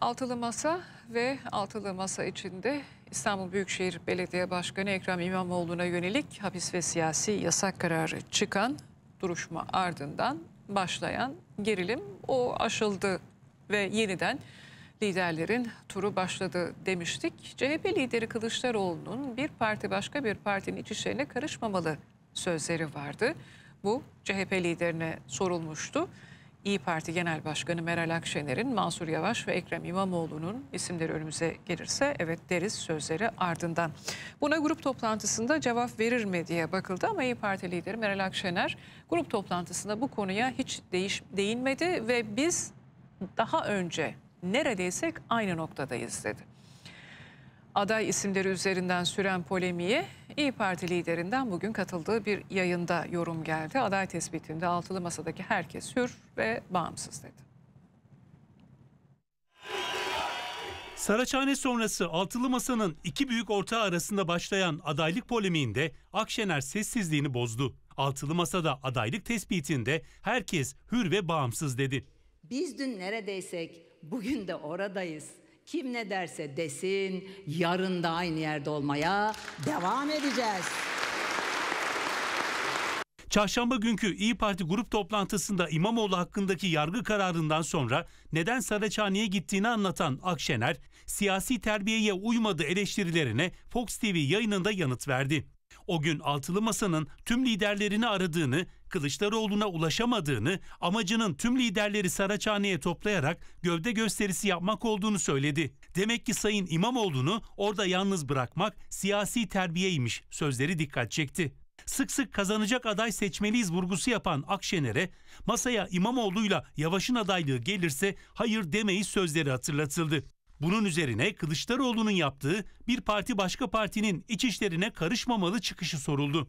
Altılı Masa ve Altılı Masa içinde İstanbul Büyükşehir Belediye Başkanı Ekrem İmamoğlu'na yönelik hapis ve siyasi yasak kararı çıkan duruşma ardından başlayan gerilim o aşıldı ve yeniden liderlerin turu başladı demiştik. CHP lideri Kılıçdaroğlu'nun bir parti başka bir partinin iç işlerine karışmamalı sözleri vardı. Bu CHP liderine sorulmuştu. İyi Parti Genel Başkanı Meral Akşener'in Mansur Yavaş ve Ekrem İmamoğlu'nun isimleri önümüze gelirse evet deriz sözleri ardından. Buna grup toplantısında cevap verir mi diye bakıldı ama İyi Parti lideri Meral Akşener grup toplantısında bu konuya hiç değiş, değinmedi ve biz daha önce neredeyse aynı noktadayız dedi aday isimleri üzerinden süren polemiği İyi Parti liderinden bugün katıldığı bir yayında yorum geldi. Aday tespitinde altılı masadaki herkes hür ve bağımsız dedi. Saraçhane sonrası altılı masanın iki büyük ortağı arasında başlayan adaylık polemiğinde Akşener sessizliğini bozdu. Altılı masada adaylık tespitinde herkes hür ve bağımsız dedi. Biz dün neredeysek bugün de oradayız. Kim ne derse desin, yarın da aynı yerde olmaya devam edeceğiz. Çarşamba günkü İyi Parti grup toplantısında İmamoğlu hakkındaki yargı kararından sonra neden Saraçhane'ye gittiğini anlatan Akşener, siyasi terbiyeye uymadı eleştirilerine Fox TV yayınında yanıt verdi. O gün altılı masanın tüm liderlerini aradığını, Kılıçdaroğlu'na ulaşamadığını, amacının tüm liderleri Saraçhane'ye toplayarak gövde gösterisi yapmak olduğunu söyledi. Demek ki Sayın İmamoğlu'nu orada yalnız bırakmak siyasi terbiyeymiş sözleri dikkat çekti sık sık kazanacak aday seçmeliyiz vurgusu yapan Akşener'e masaya İmamoğlu'yla Yavaş'ın adaylığı gelirse hayır demeyiz sözleri hatırlatıldı. Bunun üzerine Kılıçdaroğlu'nun yaptığı bir parti başka partinin iç işlerine karışmamalı çıkışı soruldu.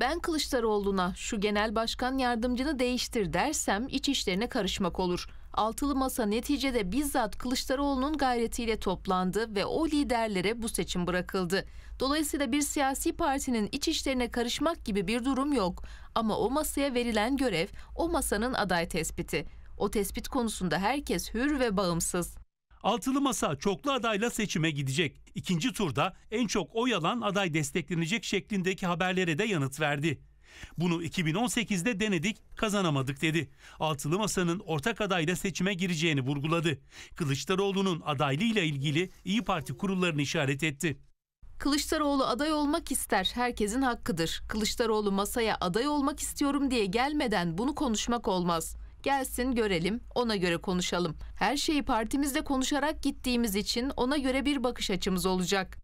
Ben Kılıçdaroğlu'na şu genel başkan yardımcını değiştir dersem iç işlerine karışmak olur. Altılı masa neticede bizzat Kılıçdaroğlu'nun gayretiyle toplandı ve o liderlere bu seçim bırakıldı. Dolayısıyla bir siyasi partinin iç işlerine karışmak gibi bir durum yok. Ama o masaya verilen görev o masanın aday tespiti. O tespit konusunda herkes hür ve bağımsız. Altılı Masa çoklu adayla seçime gidecek. İkinci turda en çok oy alan aday desteklenecek şeklindeki haberlere de yanıt verdi. Bunu 2018'de denedik, kazanamadık dedi. Altılı Masa'nın ortak adayla seçime gireceğini vurguladı. Kılıçdaroğlu'nun adaylığıyla ilgili İyi Parti kurullarını işaret etti. Kılıçdaroğlu aday olmak ister, herkesin hakkıdır. Kılıçdaroğlu masaya aday olmak istiyorum diye gelmeden bunu konuşmak olmaz. Gelsin görelim, ona göre konuşalım. Her şeyi partimizde konuşarak gittiğimiz için ona göre bir bakış açımız olacak.